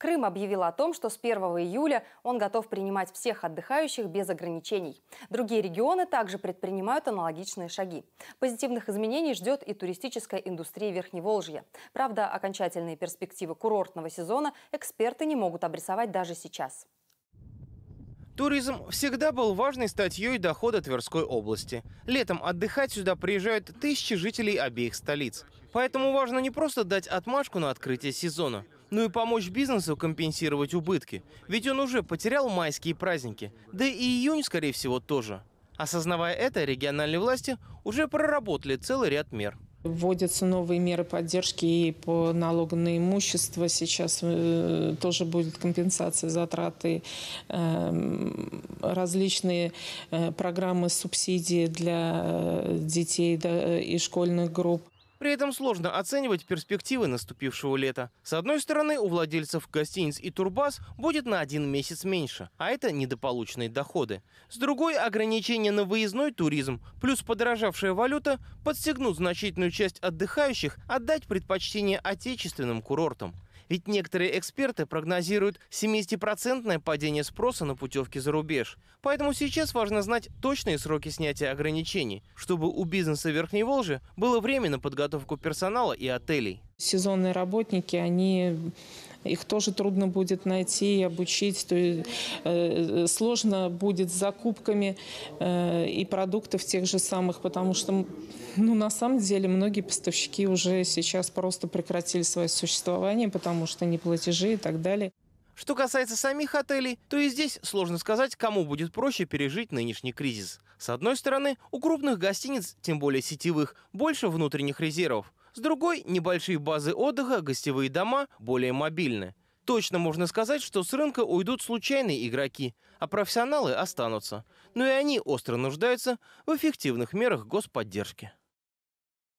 Крым объявил о том, что с 1 июля он готов принимать всех отдыхающих без ограничений. Другие регионы также предпринимают аналогичные шаги. Позитивных изменений ждет и туристическая индустрия Верхневолжья. Правда, окончательные перспективы курортного сезона эксперты не могут обрисовать даже сейчас. Туризм всегда был важной статьей дохода Тверской области. Летом отдыхать сюда приезжают тысячи жителей обеих столиц. Поэтому важно не просто дать отмашку на открытие сезона – ну и помочь бизнесу компенсировать убытки. Ведь он уже потерял майские праздники, да и июнь, скорее всего, тоже. Осознавая это, региональные власти уже проработали целый ряд мер. Вводятся новые меры поддержки и по налогу на имущество. Сейчас э, тоже будет компенсация затраты, э, различные э, программы субсидии для э, детей да, и школьных групп. При этом сложно оценивать перспективы наступившего лета. С одной стороны, у владельцев гостиниц и турбаз будет на один месяц меньше, а это недополученные доходы. С другой, ограничения на выездной туризм плюс подорожавшая валюта подстегнут значительную часть отдыхающих отдать предпочтение отечественным курортам. Ведь некоторые эксперты прогнозируют 70% падение спроса на путевки за рубеж. Поэтому сейчас важно знать точные сроки снятия ограничений, чтобы у бизнеса Верхней Волжи было время на подготовку персонала и отелей. Сезонные работники, они их тоже трудно будет найти и обучить. То есть, э, сложно будет с закупками э, и продуктов тех же самых, потому что ну, на самом деле многие поставщики уже сейчас просто прекратили свое существование, потому что не платежи и так далее. Что касается самих отелей, то и здесь сложно сказать, кому будет проще пережить нынешний кризис. С одной стороны, у крупных гостиниц, тем более сетевых, больше внутренних резервов. С другой, небольшие базы отдыха, гостевые дома более мобильны. Точно можно сказать, что с рынка уйдут случайные игроки, а профессионалы останутся. Но и они остро нуждаются в эффективных мерах господдержки.